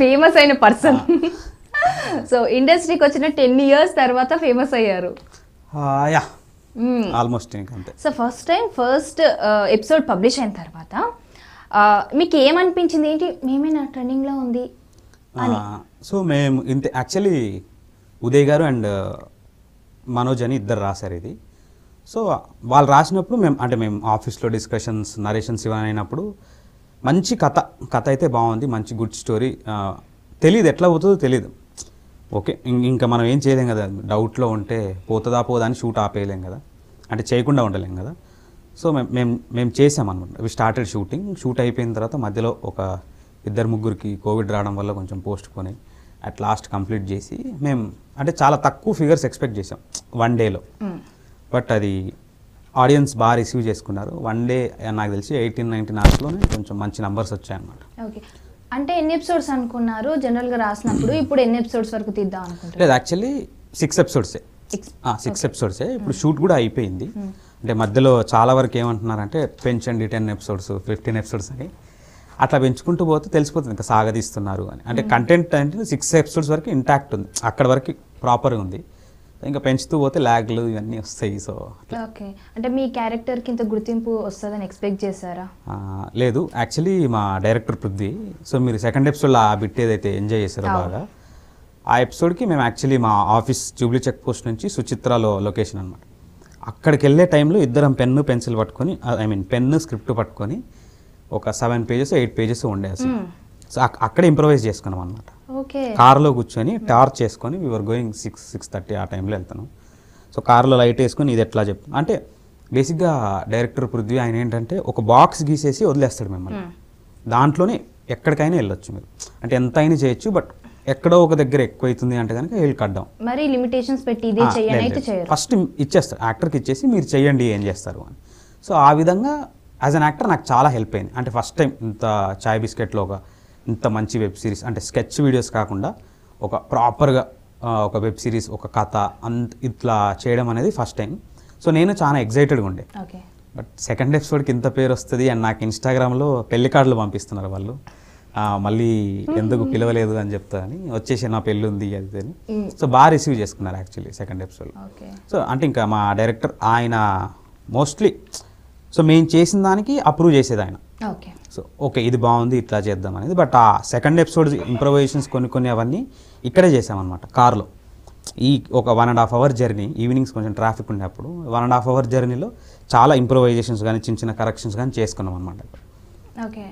Famous అయిన person so ఇండస్ట్రీకి వచ్చిన టెన్ ఇయర్స్ తర్వాత ఫేమస్ అయ్యారు ఆల్మోస్ట్ అంతే so first time first episode publish అయిన తర్వాత మీకు ఏమనిపించింది ఏంటి మేమేనా ట్రెండింగ్లో ఉంది సో మేము ఇంత యాక్చువల్లీ ఉదయ్ గారు అండ్ మనోజ్ అని ఇద్దరు రాశారు ఇది సో వాళ్ళు రాసినప్పుడు మేము అంటే మేము ఆఫీస్లో డిస్కషన్స్ నరేషన్స్ ఇవన్నీ అయినప్పుడు మంచి కథ కథ అయితే బాగుంది మంచి గుడ్ స్టోరీ తెలియదు ఎట్లా పోతుందో తెలియదు ఓకే ఇంకా మనం ఏం చేయలేం కదా డౌట్లో ఉంటే పోతుందా పోదా అని షూట్ ఆపేయలేం కదా అంటే చేయకుండా ఉండలేం కదా సో మేము మేము మేము అనమాట వి స్టార్టెడ్ షూటింగ్ షూట్ అయిపోయిన తర్వాత మధ్యలో ఒక ఇద్దరు ముగ్గురికి కోవిడ్ రావడం వల్ల కొంచెం పోస్ట్ కొని అట్ లాస్ట్ కంప్లీట్ చేసి మేము అంటే చాలా తక్కువ ఫిగర్స్ ఎక్స్పెక్ట్ చేసాం వన్ డేలో బట్ అది ఆడియన్స్ బాగా రిసీవ్ చేసుకున్నారు వన్ డే నాకు తెలిసి ఎయిటీన్ నైన్టీన్ అవర్స్లోనే కొంచెం మంచి నంబర్స్ వచ్చాయన్నమాట ఓకే అంటే ఎన్ని ఎపిసోడ్స్ అనుకున్నారు జనరల్గా రాసినప్పుడు ఇప్పుడు ఎన్ని ఎపిసోడ్స్ వరకు తీద్దాం అనుకుంటారు లేదు యాక్చువల్లీ సిక్స్ ఎపిసోడ్సే సిక్స్ ఎపిసోడ్సే hmm. ఇప్పుడు షూట్ కూడా అయిపోయింది hmm. అంటే మధ్యలో చాలా వరకు ఏమంటున్నారంటే పెంచండి టెన్ ఎపిసోడ్స్ ఫిఫ్టీన్ ఎపిసోడ్స్ అని అట్లా పెంచుకుంటూ పోతే తెలిసిపోతుంది ఇంకా సాగదీస్తున్నారు అని అంటే hmm. కంటెంట్ అంటే సిక్స్ ఎపిసోడ్స్ వరకు ఇంటాక్ట్ ఉంది అక్కడ వరకు ప్రాపర్గా ఉంది ఇంకా పెంచుతూ పోతే ల్యాగ్లు ఇవన్నీ వస్తాయి సో ఓకే అంటే మీ క్యారెక్టర్కి ఇంత గుర్తింపు వస్తుందని ఎక్స్పెక్ట్ చేశారా లేదు యాక్చువల్లీ మా డైరెక్టర్ పృథ్వీ సో మీరు సెకండ్ ఎపిసోడ్లో ఆ బిట్ ఏదైతే ఎంజాయ్ చేశారో బాగా ఆ ఎపిసోడ్కి మేము యాక్చువల్లీ మా ఆఫీస్ జూబ్లీ చెక్ పోస్ట్ నుంచి సుచిత్రలో లొకేషన్ అనమాట అక్కడికి వెళ్ళే టైంలో ఇద్దరం పెన్ను పెన్సిల్ పట్టుకొని ఐ మీన్ పెన్ను స్క్రిప్ట్ పట్టుకొని ఒక సెవెన్ పేజెస్ ఎయిట్ పేజెస్ ఉండేసి సో అక్కడ ఇంప్రవైజ్ చేసుకున్నాం అనమాట కార్లో కూర్చొని టార్చ్ చేసుకొని we're going six six thirty ఆ టైంలో వెళ్తాను సో కార్లో లైట్ వేసుకొని ఇది ఎట్లా చెప్తాను అంటే బేసిక్గా డైరెక్టర్ పృథ్వీ ఆయన ఏంటంటే ఒక బాక్స్ గీసేసి వదిలేస్తాడు మిమ్మల్ని hmm. దాంట్లోనే ఎక్కడికైనా వెళ్ళొచ్చు మీరు అంటే ఎంత అయినా చేయొచ్చు బట్ ఎక్కడో ఒక దగ్గర ఎక్కువ అవుతుంది అంటే కనుక వీళ్ళు కడ్డాం మరి లిమిటేషన్స్ పెట్టి ఫస్ట్ ఇచ్చేస్తారు యాక్టర్కి ఇచ్చేసి మీరు చేయండి ఏం చేస్తారు అని సో ఆ విధంగా యాజ్ అన్ యాక్టర్ నాకు చాలా హెల్ప్ అయింది అంటే ఫస్ట్ టైం ఇంత చాయ్ బిస్కెట్లో ఒక ఇంత మంచి వెబ్ సిరీస్ అంటే స్కెచ్ వీడియోస్ కాకుండా ఒక ప్రాపర్గా ఒక వెబ్ సిరీస్ ఒక కథ అంత ఇట్లా చేయడం అనేది ఫస్ట్ టైం సో నేను చాలా ఎగ్జైటెడ్గా ఉండే బట్ సెకండ్ ఎపిసోడ్కి ఇంత పేరు వస్తుంది అండ్ నాకు ఇన్స్టాగ్రామ్లో పెళ్లి కార్డులు పంపిస్తున్నారు వాళ్ళు మళ్ళీ ఎందుకు పిలవలేదు అని చెప్తా అని వచ్చేసి నా పెళ్ళి ఉంది అది అని సో బాగా రిసీవ్ చేసుకున్నారు యాక్చువల్లీ సెకండ్ ఎపిసోడ్ సో అంటే ఇంకా మా డైరెక్టర్ ఆయన మోస్ట్లీ సో మేము చేసిన దానికి అప్రూవ్ చేసేది ఆయన సో ఓకే ఇది బాగుంది ఇట్లా చేద్దాం అనేది బట్ ఆ సెకండ్ ఎపిసోడ్ ఇంప్రొవైజేషన్స్ కొన్ని కొన్ని అవన్నీ ఇక్కడే చేసామన్నమాట కార్లో ఈ ఒక one and half hour journey evenings కొంచెం ట్రాఫిక్ ఉండేప్పుడు వన్ అండ్ హాఫ్ అవర్ జర్నీలో చాలా ఇంప్రొవైజేషన్స్ కానీ చిన్న చిన్న కరెక్షన్స్ కానీ చేసుకున్నాం అనమాట ఓకే